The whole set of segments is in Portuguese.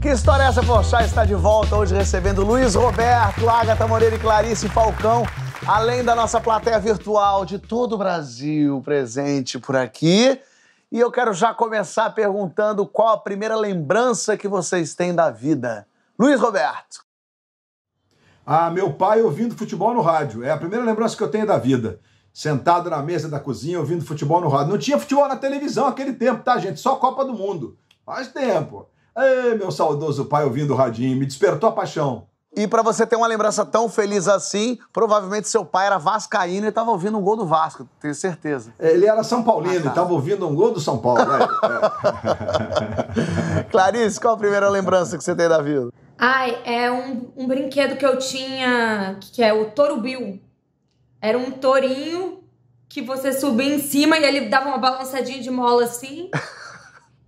Que história é essa, Porchat? Está de volta hoje recebendo Luiz Roberto, Agatha Moreira e Clarice Falcão, além da nossa plateia virtual de todo o Brasil presente por aqui. E eu quero já começar perguntando qual a primeira lembrança que vocês têm da vida. Luiz Roberto. Ah, meu pai ouvindo futebol no rádio. É a primeira lembrança que eu tenho da vida. Sentado na mesa da cozinha ouvindo futebol no rádio. Não tinha futebol na televisão aquele tempo, tá, gente? Só Copa do Mundo. Faz tempo. Ei, meu saudoso pai ouvindo o radinho, me despertou a paixão. E para você ter uma lembrança tão feliz assim, provavelmente seu pai era vascaíno e estava ouvindo um gol do Vasco, tenho certeza. É, ele era São Paulino ah, e tá. estava ouvindo um gol do São Paulo. Né? É. Clarice, qual a primeira lembrança que você tem da vida? Ai, é um, um brinquedo que eu tinha, que é o Toro Bill. Era um tourinho que você subia em cima e ele dava uma balançadinha de mola assim.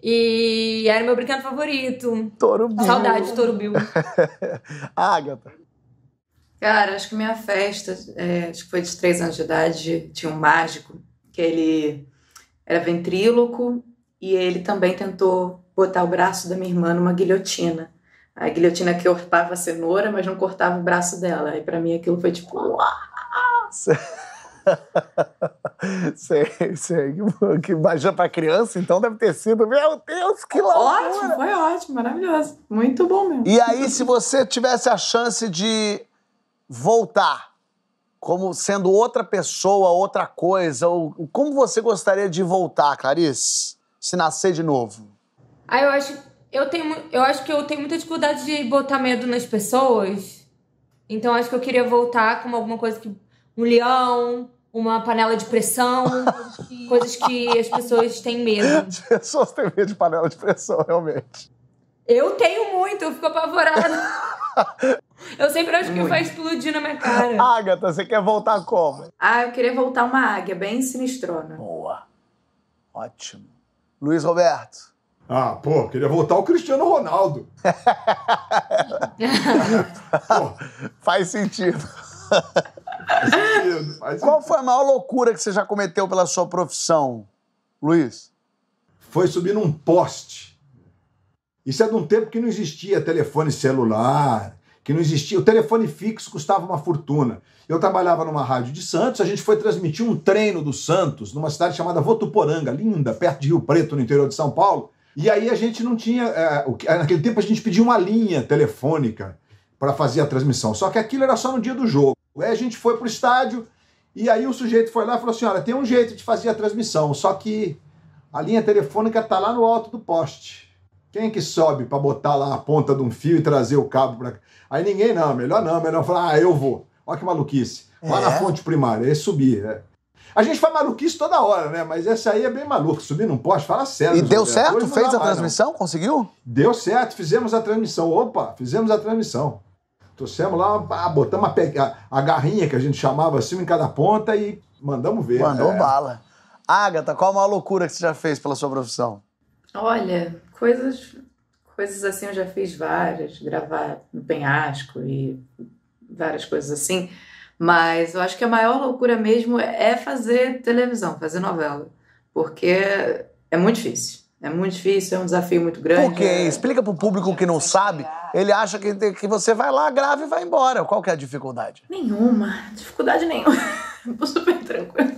E era meu brinquedo favorito. Torubil. Saudade de Torubil. Agatha. Ah, Cara, acho que minha festa, é, acho que foi de três anos de idade, tinha um mágico, que ele era ventríloco e ele também tentou botar o braço da minha irmã numa guilhotina. A guilhotina que cortava a cenoura, mas não cortava o braço dela. E para mim aquilo foi tipo. Nossa sei, sei. Que imagina para criança, então deve ter sido. Meu Deus, que loucura! Ótimo, foi ótimo, maravilhoso. Muito bom mesmo. E aí, se você tivesse a chance de voltar, como sendo outra pessoa, outra coisa, ou como você gostaria de voltar, Clarice? Se nascer de novo? Ah, eu acho, eu tenho, eu acho que eu tenho muita dificuldade de botar medo nas pessoas. Então acho que eu queria voltar como alguma coisa que um leão, uma panela de pressão, coisas que as pessoas têm medo. As pessoas têm medo de panela de pressão, realmente. Eu tenho muito, eu fico apavorada. Eu sempre acho que vai explodir na minha cara. Agatha, você quer voltar como? Ah, eu queria voltar uma águia, bem sinistrona. Boa. Ótimo. Luiz Roberto. Ah, pô, queria voltar o Cristiano Ronaldo. pô, faz sentido. sentido, Qual foi a maior loucura que você já cometeu pela sua profissão, Luiz? Foi subir num poste. Isso é de um tempo que não existia telefone celular, que não existia. O telefone fixo custava uma fortuna. Eu trabalhava numa rádio de Santos, a gente foi transmitir um treino do Santos numa cidade chamada Votuporanga, linda, perto de Rio Preto, no interior de São Paulo. E aí a gente não tinha. É, naquele tempo a gente pediu uma linha telefônica para fazer a transmissão. Só que aquilo era só no dia do jogo. Aí a gente foi pro estádio e aí o sujeito foi lá e falou assim: olha, tem um jeito de fazer a transmissão, só que a linha telefônica tá lá no alto do poste. Quem é que sobe para botar lá a ponta de um fio e trazer o cabo para Aí ninguém, não, melhor não, melhor falar, ah, eu vou. Olha que maluquice. Lá é. na fonte primária, é subir. É. A gente faz maluquice toda hora, né? Mas essa aí é bem maluco Subir num poste, fala sério. E deu certo? Fez a mais, transmissão? Não. Conseguiu? Deu certo, fizemos a transmissão. Opa, fizemos a transmissão. Trouxemos lá, botamos a, pe... a, garrinha que a gente chamava assim em cada ponta e mandamos ver. Mandou é. bala. Agatha, qual a maior loucura que você já fez pela sua profissão? Olha, coisas, coisas assim eu já fiz várias, gravar no penhasco e várias coisas assim. Mas eu acho que a maior loucura mesmo é fazer televisão, fazer novela. Porque é muito difícil. É muito difícil, é um desafio muito grande. Por quê? É... Né? Explica para o público que não sabe. Ele acha que, que você vai lá, grava e vai embora. Qual que é a dificuldade? Nenhuma. Dificuldade nenhuma. Tô super tranquilo.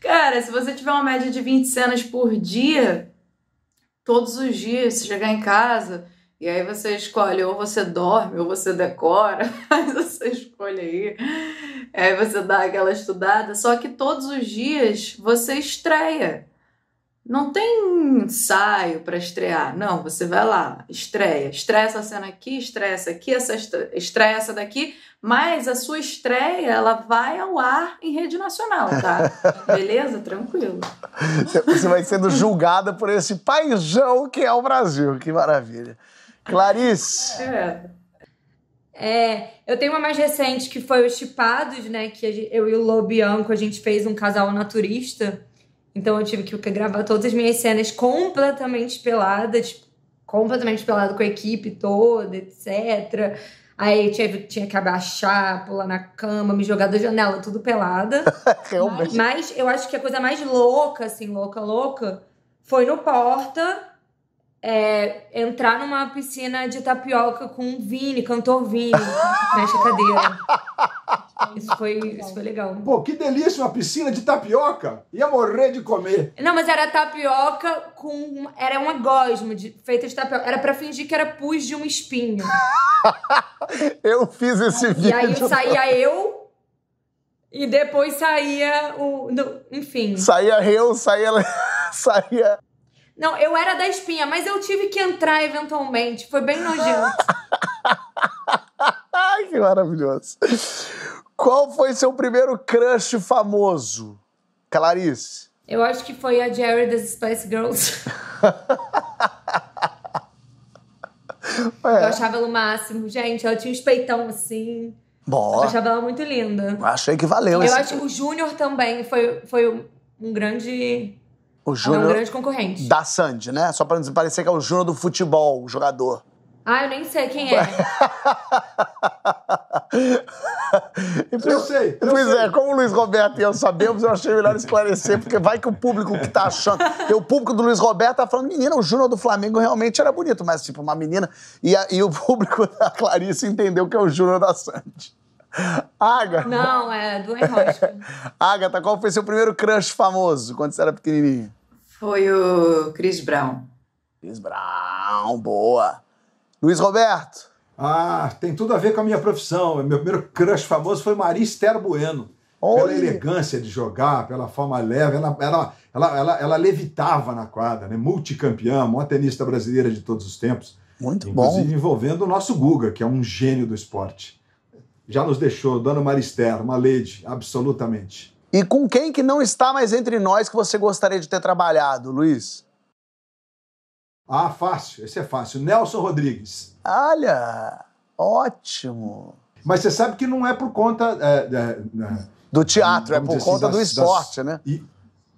Cara, se você tiver uma média de 20 cenas por dia, todos os dias, se chegar em casa, e aí você escolhe, ou você dorme, ou você decora, faz você escolhe aí. Aí você dá aquela estudada. Só que todos os dias você estreia. Não tem ensaio para estrear. Não, você vai lá, estreia. Estreia essa cena aqui, estreia essa aqui, essa estreia essa daqui, mas a sua estreia, ela vai ao ar em rede nacional, tá? Beleza? Tranquilo. Você vai sendo julgada por esse paizão que é o Brasil. Que maravilha. Clarice. É. É, eu tenho uma mais recente que foi o Chipados, né? Que eu e o Lobianco, a gente fez um casal naturista então eu tive que gravar todas as minhas cenas completamente peladas, tipo, completamente pelada com a equipe toda, etc. Aí tinha, tinha que abaixar, pular na cama, me jogar da janela, tudo pelada. Realmente. Mas eu acho que a coisa mais louca, assim, louca, louca, foi no Porta é, entrar numa piscina de tapioca com o Vini, cantor Vini, mexe a cadeira. Isso foi, isso foi legal. Pô, que delícia uma piscina de tapioca. Ia morrer de comer. Não, mas era tapioca com. Era uma gosma de, feita de tapioca. Era pra fingir que era pus de um espinho. eu fiz esse vídeo. E aí saía eu. E depois saía o. No, enfim. Saía eu, saía. saía. Não, eu era da espinha, mas eu tive que entrar eventualmente. Foi bem nojento. que maravilhoso. Qual foi seu primeiro crush famoso? Clarice. Eu acho que foi a Jerry das Spice Girls. É. Eu achava ela o máximo. Gente, ela tinha um peitão assim. Boa. Eu achava ela muito linda. Achei que valeu. Eu esse... acho que o Júnior também foi, foi um grande... O Júnior... Um grande concorrente. Da Sandy, né? Só pra não parecer que é o Júnior do futebol, o jogador. Ah, eu nem sei quem é. Então, eu sei. Eu pois sei. é, como o Luiz Roberto e eu sabemos, eu achei melhor esclarecer, porque vai que o público que tá achando. Porque o público do Luiz Roberto tá falando, menina, o Júnior do Flamengo realmente era bonito, mas tipo, uma menina. E, a, e o público da Clarice entendeu que é o Júnior da Sandy. Agatha. Não, é do Reinhold. Agatha, qual foi seu primeiro crush famoso quando você era pequenininha? Foi o Chris Brown. Chris Brown, boa. Luiz Roberto. Ah, tem tudo a ver com a minha profissão. Meu primeiro crush famoso foi Maria Esther Bueno. Olha. Pela elegância de jogar, pela forma leve, ela, ela, ela, ela, ela levitava na quadra, né? multicampeã, maior tenista brasileira de todos os tempos. Muito Inclusive, bom. Inclusive envolvendo o nosso Guga, que é um gênio do esporte. Já nos deixou, Dona Marister, uma lady, absolutamente. E com quem que não está mais entre nós que você gostaria de ter trabalhado, Luiz? Ah, fácil, esse é fácil. Nelson Rodrigues. Olha, ótimo. Mas você sabe que não é por conta. É, é, é do teatro, é por assim, conta das, do esporte, das, né? E,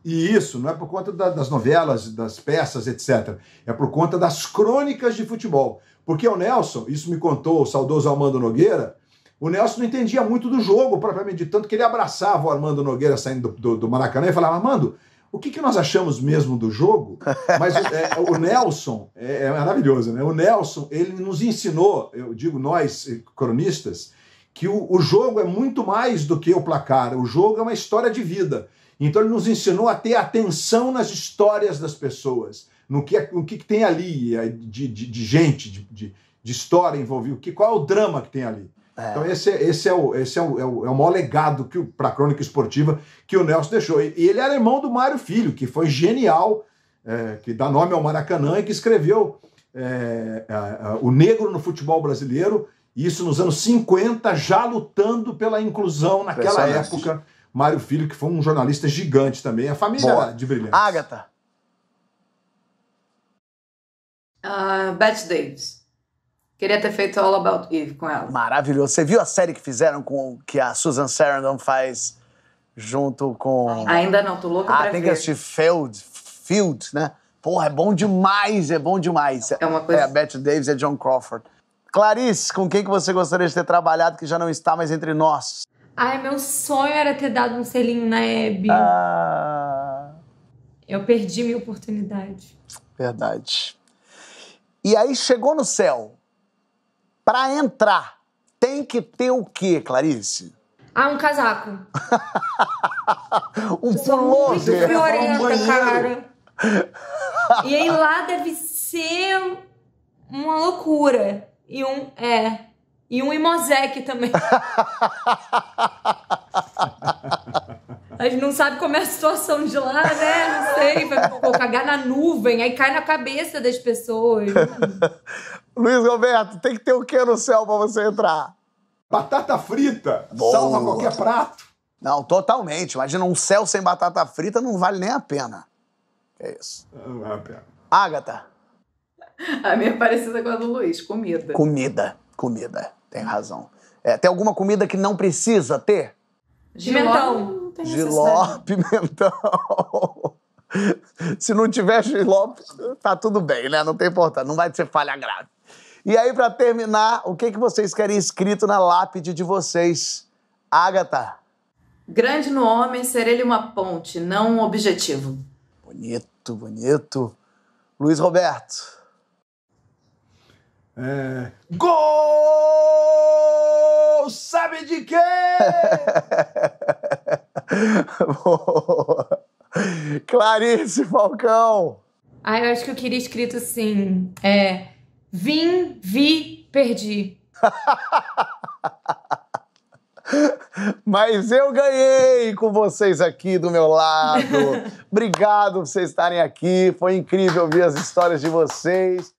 e, isso, não é por conta da, das novelas, das peças, etc. É por conta das crônicas de futebol. Porque o Nelson, isso me contou o saudoso Armando Nogueira, o Nelson não entendia muito do jogo, propriamente de tanto que ele abraçava o Armando Nogueira saindo do, do, do Maracanã e falava: Armando, o que, que nós achamos mesmo do jogo, mas é, o Nelson, é, é, maravilhoso, né? O Nelson, ele nos ensinou, eu digo nós, eh, cronistas, que o, o jogo é muito mais do que o placar, o jogo é uma história de vida. Então ele nos ensinou a ter atenção nas histórias das pessoas, no que, é, no que, que tem ali eh, de, de, de gente, de, de, história envolvida, que, qual é o drama que tem ali. É. Então esse, é, esse, é, o, esse é, o, é, o, é o maior legado para a crônica esportiva que o Nelson deixou. E, e, ele é era irmão do Mário Filho, que foi genial, é, que dá nome ao Maracanã e que escreveu é, é O Negro no Futebol Brasileiro, isso nos anos 50, já lutando pela inclusão naquela época. Mário Filho, que foi um jornalista gigante também, a família Boa. de brilhantes. Agatha. Uh, ah, Davis. Queria ter feito All About Eve com ela. Maravilhoso. Você viu a série que fizeram com que a Susan Sarandon faz junto com. Ainda não, tô louca ah, pra ver. Ah, tem que assistir Field, Field, né? Porra, é bom demais, é bom demais. É uma coisa. É a Bette Davis e é John Crawford. Clarice, com quem que você gostaria de ter trabalhado que já não está mais entre nós? Ai, meu sonho era ter dado um selinho na Hebe. Ah... Eu perdi minha oportunidade. Verdade. E aí chegou no céu. Para entrar, tem que ter o quê, Clarice? Ah, um casaco. um pullover. Muito cara. E aí lá deve ser uma loucura. E um. É. E um Imosec também. a gente não sabe como é a situação de lá, né? Não sei, vai pô, cagar na nuvem, aí cai na cabeça das pessoas. Luiz Roberto, tem que ter o que no céu para você entrar? Batata frita, Boa. salva qualquer prato. Não, totalmente. Imagina um céu sem batata frita não vale nem a pena. É isso. Não vale a pena. Ágata. A minha é parecida com a do Luiz, comida. Comida, comida. Tem razão. É, tem alguma comida que não precisa ter? Gimentão tem Giló, pimentão. Se não tiver giló, tá tudo bem, né? Não tem importância, não vai ser falha grave. E aí, para terminar, o que, que vocês querem escrito na lápide de vocês? Ágata. Grande no homem ser ele uma ponte, não um objetivo. Bonito, bonito. Luiz Roberto. É... Gol! Sabe de quê? Boa. Clarice Falcão! Ah, eu acho que eu queria escrito assim: é. Vim, vi, perdi. Mas eu ganhei com vocês aqui do meu lado. Obrigado por vocês estarem aqui. Foi incrível ver as histórias de vocês.